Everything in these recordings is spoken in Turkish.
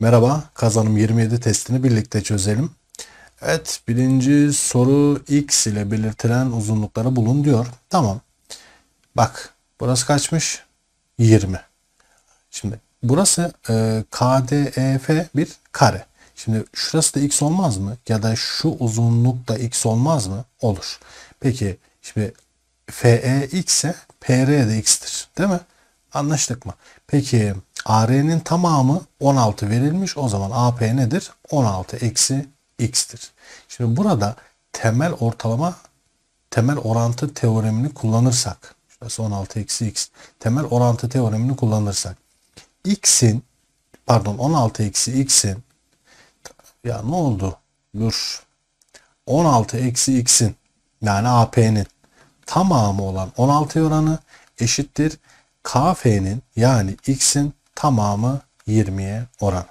Merhaba, kazanım 27 testini birlikte çözelim. Evet, birinci soru x ile belirtilen uzunlukları bulun diyor. Tamam. Bak, burası kaçmış? 20. Şimdi burası e, KDEF bir kare. Şimdi şurası da x olmaz mı? Ya da şu uzunluk da x olmaz mı? Olur. Peki, şimdi FE x ise PR de x'tir. Değil mi? Anlaştık mı? Peki, AR'nin tamamı 16 verilmiş. O zaman AP nedir? 16 eksi x'tir. Şimdi burada temel ortalama temel orantı teoremini kullanırsak şurası 16 eksi x temel orantı teoremini kullanırsak x'in pardon 16 eksi x'in ya ne oldu? Dur. 16 eksi x'in yani AP'nin tamamı olan 16 oranı eşittir KF'nin yani x'in tamamı 20'ye oran.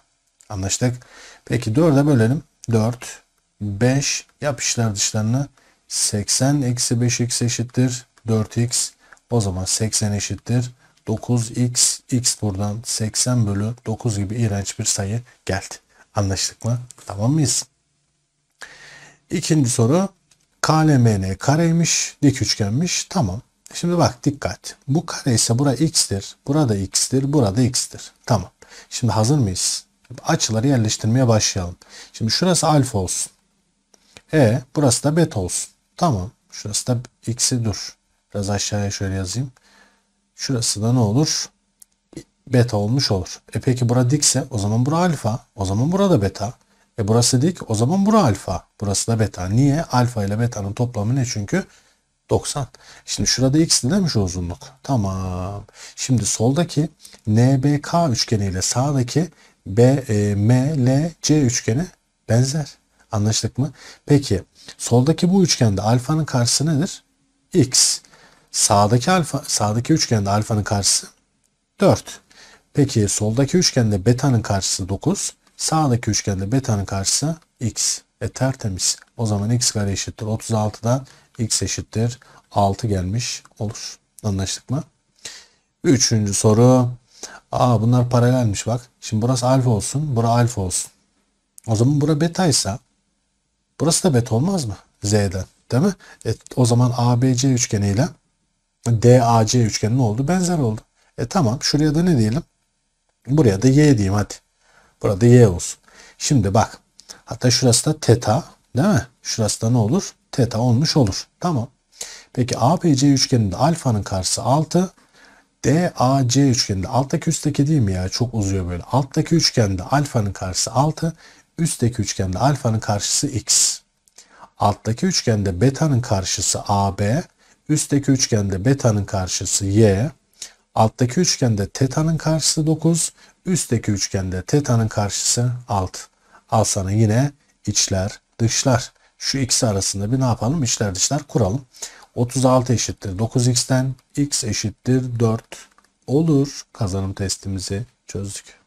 Anlaştık. Peki 4'e bölelim. 4, 5 yap dışlarını 80 eksi 5x eşittir 4x. O zaman 80 eşittir 9x. x buradan 80 bölü 9 gibi iğrenç bir sayı geldi. Anlaştık mı? Tamam mıyız? İkinci soru KLMN kareymiş, dik üçgenmiş. Tamam. Şimdi bak dikkat. Bu kare ise bura x'tir. Burada x'tir. Burada x'tir. Tamam. Şimdi hazır mıyız? Açıları yerleştirmeye başlayalım. Şimdi şurası alfa olsun. E burası da beta olsun. Tamam. Şurası da x'i dur. Biraz aşağıya şöyle yazayım. Şurası da ne olur? Beta olmuş olur. E peki bura dikse o zaman bura alfa. O zaman burada beta. E burası dik o zaman bura alfa. Burası da beta. Niye? Alfa ile beta'nın toplamı ne? Çünkü 90. Şimdi şurada x'ti değil mi şu uzunluk? Tamam. Şimdi soldaki NBK üçgeni ile sağdaki BMLC e, üçgeni benzer. Anlaştık mı? Peki soldaki bu üçgende alfanın karşısı nedir? X. Sağdaki alfa sağdaki üçgende alfanın karşısı 4. Peki soldaki üçgende beta'nın karşısı 9. Sağdaki üçgende beta'nın karşısı x. E tertemiz. O zaman x kare eşittir 36'dan x eşittir 6 gelmiş olur. Anlaştık mı? Üçüncü soru. Aa bunlar paralelmiş bak. Şimdi burası alfa olsun. Bura alfa olsun. O zaman bura beta ise burası da beta olmaz mı? Z'den. Değil mi? E, o zaman ABC üçgeniyle DAC üçgeni ne oldu? Benzer oldu. E tamam. Şuraya da ne diyelim? Buraya da Y diyeyim hadi. Burada Y olsun. Şimdi bak. Hatta şurası da teta. Değil mi? Şurası da ne olur? teta olmuş olur. Tamam. Peki APc üçgeninde alfanın karşısı 6. DAC üçgeninde alttaki üstteki değil mi ya? Çok uzuyor böyle. Alttaki üçgende alfanın karşısı 6. Üstteki üçgende alfanın karşısı x. Alttaki üçgende beta'nın karşısı AB. Üstteki üçgende beta'nın karşısı y. Alttaki üçgende teta'nın karşısı 9. Üstteki üçgende teta'nın karşısı 6. Al sana yine içler dışlar şu ikisi arasında bir ne yapalım? İçler dışlar kuralım. 36 eşittir 9x'ten x eşittir 4 olur. Kazanım testimizi çözdük.